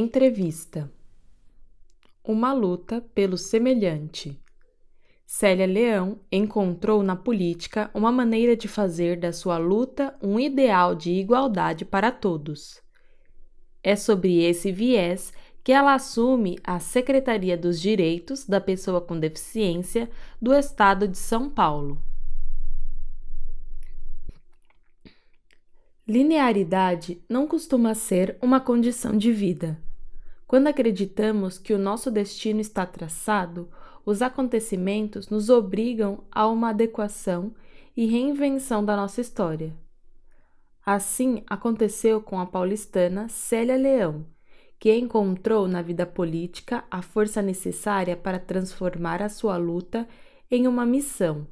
Entrevista Uma luta pelo semelhante. Célia Leão encontrou na política uma maneira de fazer da sua luta um ideal de igualdade para todos. É sobre esse viés que ela assume a Secretaria dos Direitos da Pessoa com Deficiência do Estado de São Paulo. Linearidade não costuma ser uma condição de vida. Quando acreditamos que o nosso destino está traçado, os acontecimentos nos obrigam a uma adequação e reinvenção da nossa história. Assim aconteceu com a paulistana Célia Leão, que encontrou na vida política a força necessária para transformar a sua luta em uma missão.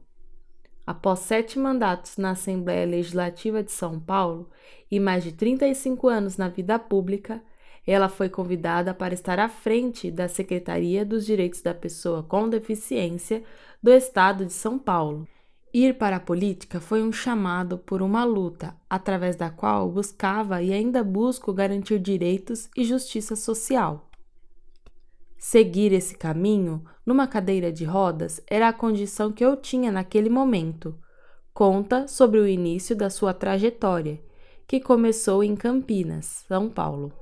Após sete mandatos na Assembleia Legislativa de São Paulo e mais de 35 anos na vida pública, ela foi convidada para estar à frente da Secretaria dos Direitos da Pessoa com Deficiência do Estado de São Paulo. Ir para a política foi um chamado por uma luta, através da qual buscava e ainda busco garantir direitos e justiça social. Seguir esse caminho, numa cadeira de rodas, era a condição que eu tinha naquele momento. Conta sobre o início da sua trajetória, que começou em Campinas, São Paulo.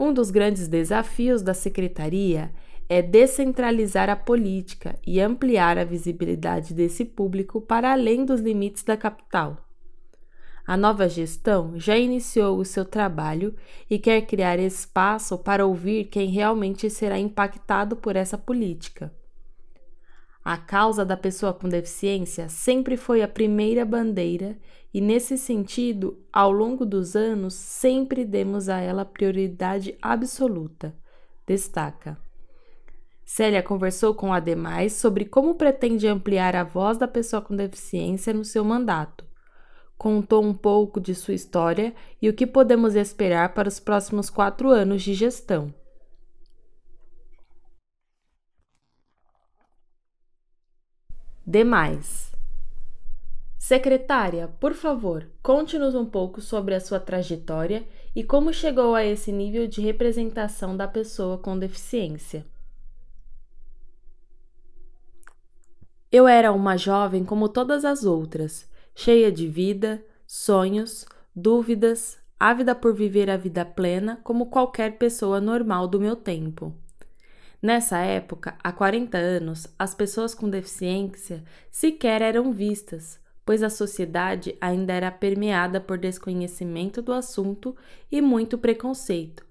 Um dos grandes desafios da secretaria é descentralizar a política e ampliar a visibilidade desse público para além dos limites da capital. A nova gestão já iniciou o seu trabalho e quer criar espaço para ouvir quem realmente será impactado por essa política. A causa da pessoa com deficiência sempre foi a primeira bandeira, e nesse sentido, ao longo dos anos, sempre demos a ela prioridade absoluta. Destaca. Célia conversou com Ademais sobre como pretende ampliar a voz da pessoa com deficiência no seu mandato. Contou um pouco de sua história e o que podemos esperar para os próximos quatro anos de gestão. demais. Secretária, por favor, conte-nos um pouco sobre a sua trajetória e como chegou a esse nível de representação da pessoa com deficiência. Eu era uma jovem como todas as outras, cheia de vida, sonhos, dúvidas, ávida por viver a vida plena como qualquer pessoa normal do meu tempo. Nessa época, há 40 anos, as pessoas com deficiência sequer eram vistas, pois a sociedade ainda era permeada por desconhecimento do assunto e muito preconceito.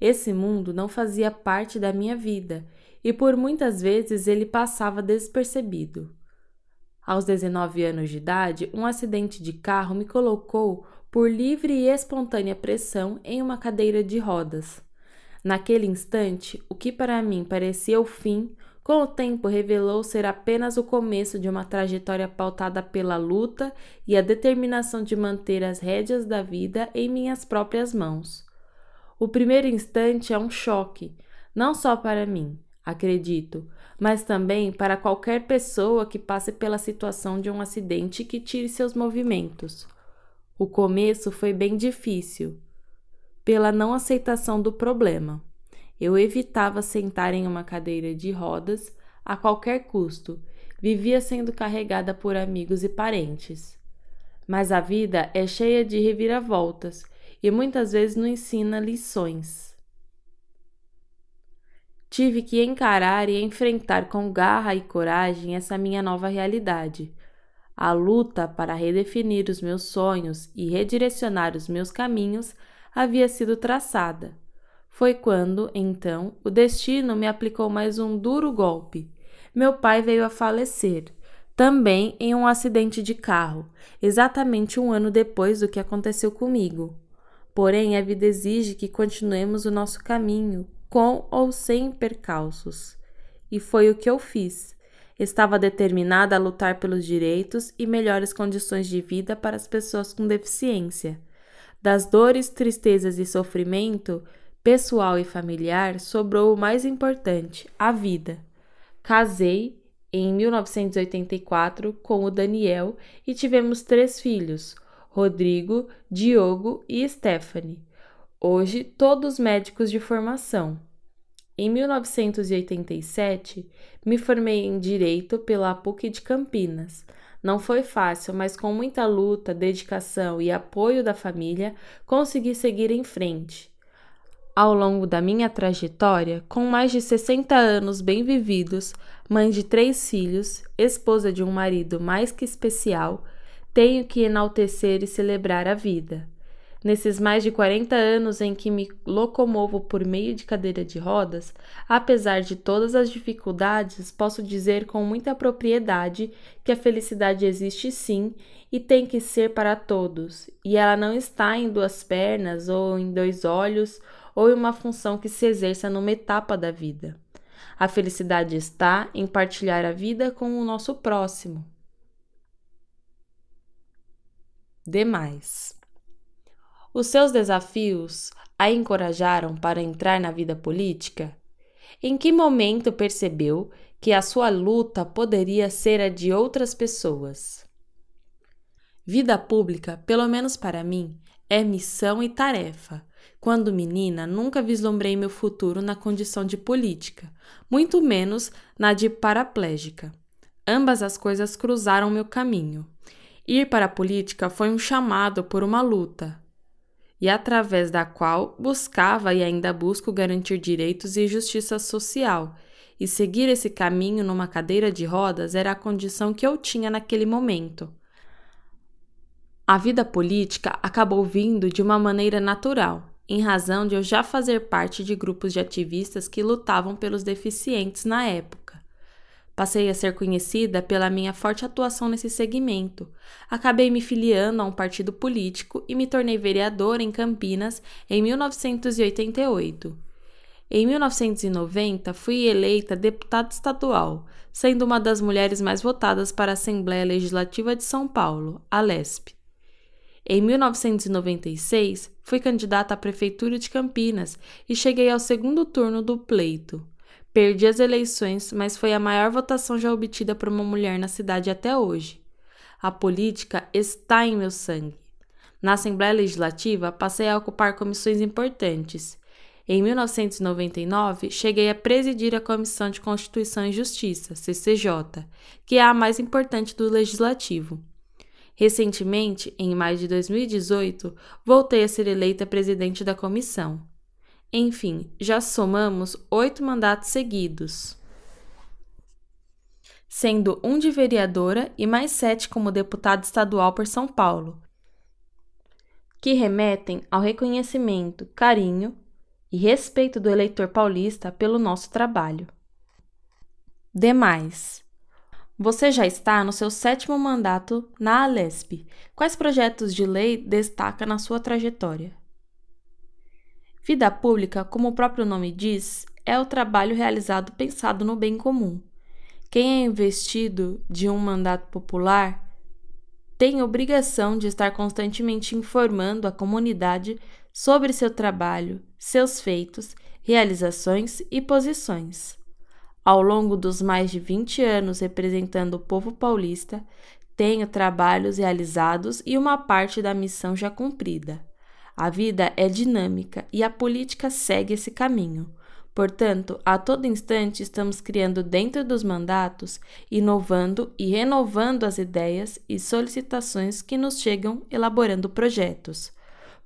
Esse mundo não fazia parte da minha vida e por muitas vezes ele passava despercebido. Aos 19 anos de idade, um acidente de carro me colocou por livre e espontânea pressão em uma cadeira de rodas. Naquele instante, o que para mim parecia o fim, com o tempo revelou ser apenas o começo de uma trajetória pautada pela luta e a determinação de manter as rédeas da vida em minhas próprias mãos. O primeiro instante é um choque, não só para mim, acredito, mas também para qualquer pessoa que passe pela situação de um acidente que tire seus movimentos. O começo foi bem difícil pela não aceitação do problema. Eu evitava sentar em uma cadeira de rodas a qualquer custo, vivia sendo carregada por amigos e parentes. Mas a vida é cheia de reviravoltas e muitas vezes não ensina lições. Tive que encarar e enfrentar com garra e coragem essa minha nova realidade. A luta para redefinir os meus sonhos e redirecionar os meus caminhos havia sido traçada. Foi quando, então, o destino me aplicou mais um duro golpe. Meu pai veio a falecer, também em um acidente de carro, exatamente um ano depois do que aconteceu comigo. Porém, a vida exige que continuemos o nosso caminho, com ou sem percalços. E foi o que eu fiz. Estava determinada a lutar pelos direitos e melhores condições de vida para as pessoas com deficiência. Das dores, tristezas e sofrimento, pessoal e familiar, sobrou o mais importante, a vida. Casei em 1984 com o Daniel e tivemos três filhos: Rodrigo, Diogo e Stephanie. Hoje, todos médicos de formação. Em 1987, me formei em Direito pela PUC de Campinas. Não foi fácil, mas com muita luta, dedicação e apoio da família, consegui seguir em frente. Ao longo da minha trajetória, com mais de 60 anos bem vividos, mãe de três filhos, esposa de um marido mais que especial, tenho que enaltecer e celebrar a vida. Nesses mais de 40 anos em que me locomovo por meio de cadeira de rodas, apesar de todas as dificuldades, posso dizer com muita propriedade que a felicidade existe sim e tem que ser para todos, e ela não está em duas pernas ou em dois olhos ou em uma função que se exerça numa etapa da vida. A felicidade está em partilhar a vida com o nosso próximo. Demais. Os seus desafios a encorajaram para entrar na vida política? Em que momento percebeu que a sua luta poderia ser a de outras pessoas? Vida pública, pelo menos para mim, é missão e tarefa. Quando menina, nunca vislumbrei meu futuro na condição de política, muito menos na de paraplégica. Ambas as coisas cruzaram meu caminho. Ir para a política foi um chamado por uma luta, e através da qual buscava e ainda busco garantir direitos e justiça social, e seguir esse caminho numa cadeira de rodas era a condição que eu tinha naquele momento. A vida política acabou vindo de uma maneira natural, em razão de eu já fazer parte de grupos de ativistas que lutavam pelos deficientes na época Passei a ser conhecida pela minha forte atuação nesse segmento. Acabei me filiando a um partido político e me tornei vereadora em Campinas em 1988. Em 1990, fui eleita deputada estadual, sendo uma das mulheres mais votadas para a Assembleia Legislativa de São Paulo, a LESP. Em 1996, fui candidata à Prefeitura de Campinas e cheguei ao segundo turno do pleito. Perdi as eleições, mas foi a maior votação já obtida por uma mulher na cidade até hoje. A política está em meu sangue. Na Assembleia Legislativa, passei a ocupar comissões importantes. Em 1999, cheguei a presidir a Comissão de Constituição e Justiça, CCJ, que é a mais importante do Legislativo. Recentemente, em maio de 2018, voltei a ser eleita presidente da comissão. Enfim, já somamos oito mandatos seguidos, sendo um de vereadora e mais sete como deputada estadual por São Paulo, que remetem ao reconhecimento, carinho e respeito do eleitor paulista pelo nosso trabalho. Demais. Você já está no seu sétimo mandato na Alesp. Quais projetos de lei destaca na sua trajetória? Vida pública, como o próprio nome diz, é o trabalho realizado pensado no bem comum. Quem é investido de um mandato popular tem obrigação de estar constantemente informando a comunidade sobre seu trabalho, seus feitos, realizações e posições. Ao longo dos mais de 20 anos representando o povo paulista, tenho trabalhos realizados e uma parte da missão já cumprida. A vida é dinâmica e a política segue esse caminho. Portanto, a todo instante estamos criando dentro dos mandatos, inovando e renovando as ideias e solicitações que nos chegam elaborando projetos.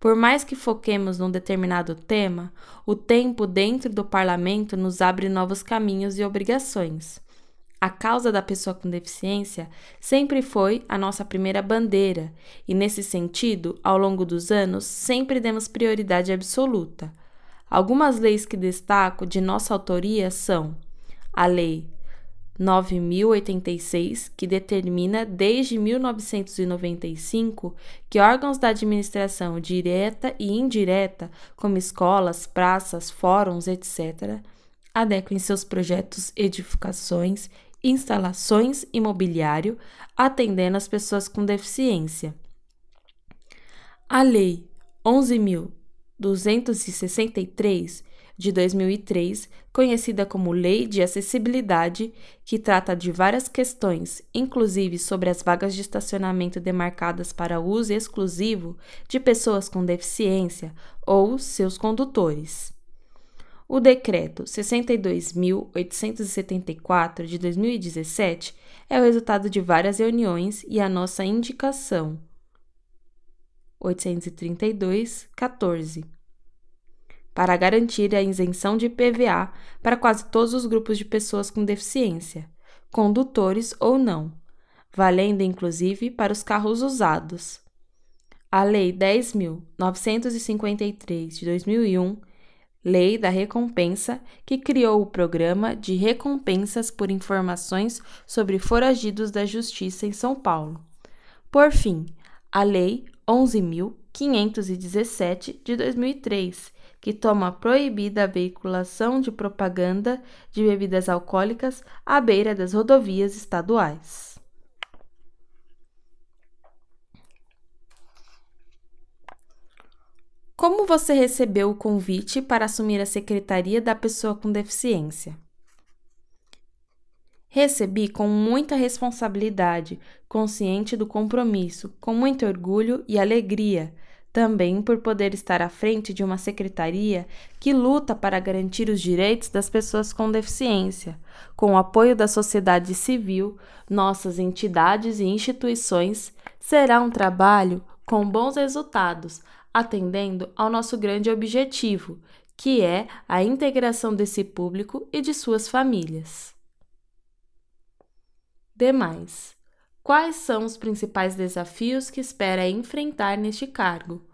Por mais que foquemos num determinado tema, o tempo dentro do parlamento nos abre novos caminhos e obrigações. A causa da pessoa com deficiência sempre foi a nossa primeira bandeira, e nesse sentido, ao longo dos anos, sempre demos prioridade absoluta. Algumas leis que destaco de nossa autoria são a Lei 9086, que determina desde 1995 que órgãos da administração direta e indireta, como escolas, praças, fóruns, etc., adequem seus projetos, edificações instalações imobiliário, atendendo as pessoas com deficiência. A Lei 11.263 de 2003, conhecida como Lei de Acessibilidade, que trata de várias questões, inclusive sobre as vagas de estacionamento demarcadas para uso exclusivo de pessoas com deficiência ou seus condutores. O decreto 62.874 de 2017 é o resultado de várias reuniões e a nossa indicação 832/14 para garantir a isenção de PVA para quase todos os grupos de pessoas com deficiência, condutores ou não, valendo inclusive para os carros usados. A Lei 10.953 de 2001 lei da recompensa, que criou o programa de recompensas por informações sobre foragidos da justiça em São Paulo. Por fim, a Lei 11.517 de 2003, que toma proibida a veiculação de propaganda de bebidas alcoólicas à beira das rodovias estaduais. Como você recebeu o convite para assumir a secretaria da pessoa com deficiência? Recebi com muita responsabilidade, consciente do compromisso, com muito orgulho e alegria, também por poder estar à frente de uma secretaria que luta para garantir os direitos das pessoas com deficiência, com o apoio da sociedade civil, nossas entidades e instituições, será um trabalho com bons resultados, atendendo ao nosso grande objetivo, que é a integração desse público e de suas famílias. Demais. Quais são os principais desafios que espera enfrentar neste cargo?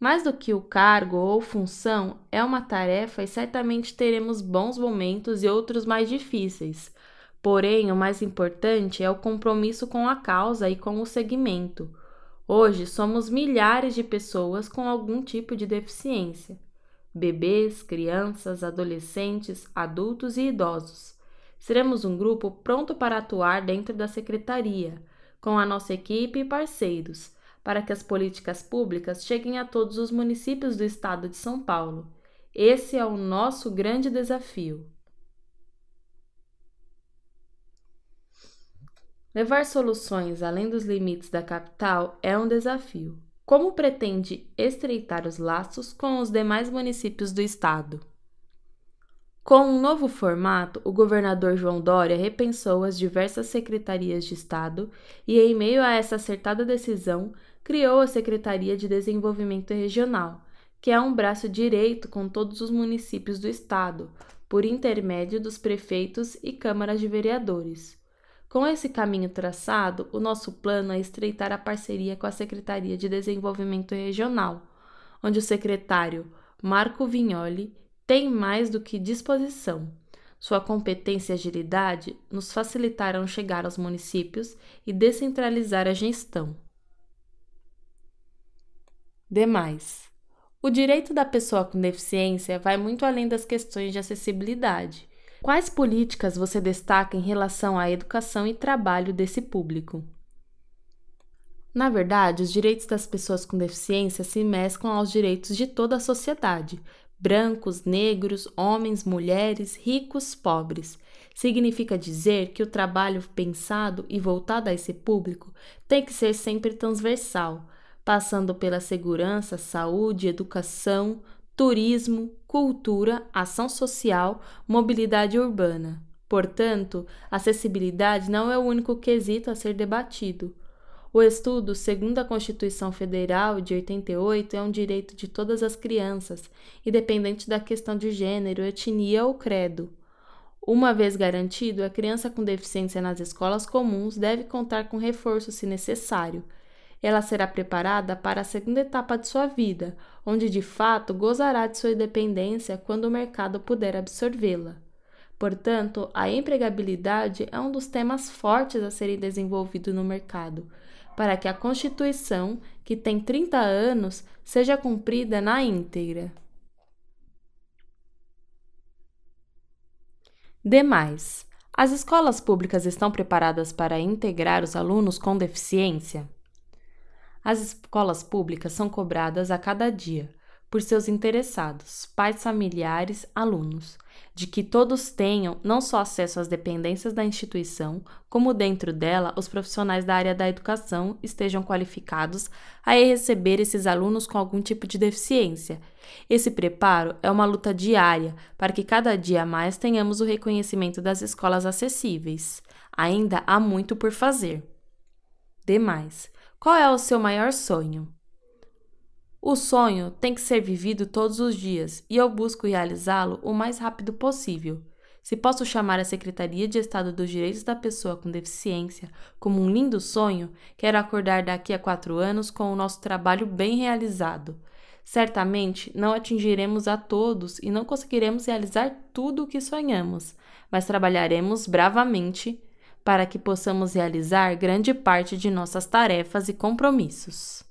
Mais do que o cargo ou função, é uma tarefa e certamente teremos bons momentos e outros mais difíceis. Porém, o mais importante é o compromisso com a causa e com o segmento Hoje somos milhares de pessoas com algum tipo de deficiência: bebês, crianças, adolescentes, adultos e idosos. Seremos um grupo pronto para atuar dentro da secretaria, com a nossa equipe e parceiros, para que as políticas públicas cheguem a todos os municípios do estado de São Paulo. Esse é o nosso grande desafio. Levar soluções além dos limites da capital é um desafio. Como pretende estreitar os laços com os demais municípios do estado? Com um novo formato, o governador João Dória repensou as diversas secretarias de Estado e, em meio a essa acertada decisão, criou a Secretaria de Desenvolvimento Regional, que é um braço direito com todos os municípios do Estado, por intermédio dos prefeitos e câmaras de vereadores. Com esse caminho traçado, o nosso plano é estreitar a parceria com a Secretaria de Desenvolvimento Regional, onde o secretário Marco Vignoli tem mais do que disposição. Sua competência e agilidade nos facilitaram chegar aos municípios e descentralizar a gestão. Demais. O direito da pessoa com deficiência vai muito além das questões de acessibilidade. Quais políticas você destaca em relação à educação e trabalho desse público? Na verdade, os direitos das pessoas com deficiência se mesclam aos direitos de toda a sociedade: brancos, negros, homens, mulheres, ricos, pobres. Significa dizer que o trabalho pensado e voltado a esse público tem que ser sempre transversal, passando pela segurança, saúde, educação, turismo, cultura, ação social, mobilidade urbana. Portanto, acessibilidade não é o único quesito a ser debatido. O estudo, segundo a Constituição Federal de 88, é um direito de todas as crianças, independente da questão de gênero, etnia ou credo. Uma vez garantido, a criança com deficiência nas escolas comuns deve contar com reforço se necessário ela será preparada para a segunda etapa de sua vida, onde de fato gozará de sua independência quando o mercado puder absorvê-la. Portanto, a empregabilidade é um dos temas fortes a serem desenvolvidos no mercado, para que a Constituição, que tem 30 anos, seja cumprida na íntegra. Demais, as escolas públicas estão preparadas para integrar os alunos com deficiência? As escolas públicas são cobradas a cada dia por seus interessados, pais familiares, alunos, de que todos tenham não só acesso às dependências da instituição, como dentro dela os profissionais da área da educação estejam qualificados a receber esses alunos com algum tipo de deficiência. Esse preparo é uma luta diária para que cada dia mais tenhamos o reconhecimento das escolas acessíveis. Ainda há muito por fazer. Demais. Qual é o seu maior sonho? O sonho tem que ser vivido todos os dias e eu busco realizá-lo o mais rápido possível. Se posso chamar a Secretaria de Estado dos Direitos da Pessoa com Deficiência como um lindo sonho, quero acordar daqui a quatro anos com o nosso trabalho bem realizado. Certamente não atingiremos a todos e não conseguiremos realizar tudo o que sonhamos, mas trabalharemos bravamente para que possamos realizar grande parte de nossas tarefas e compromissos.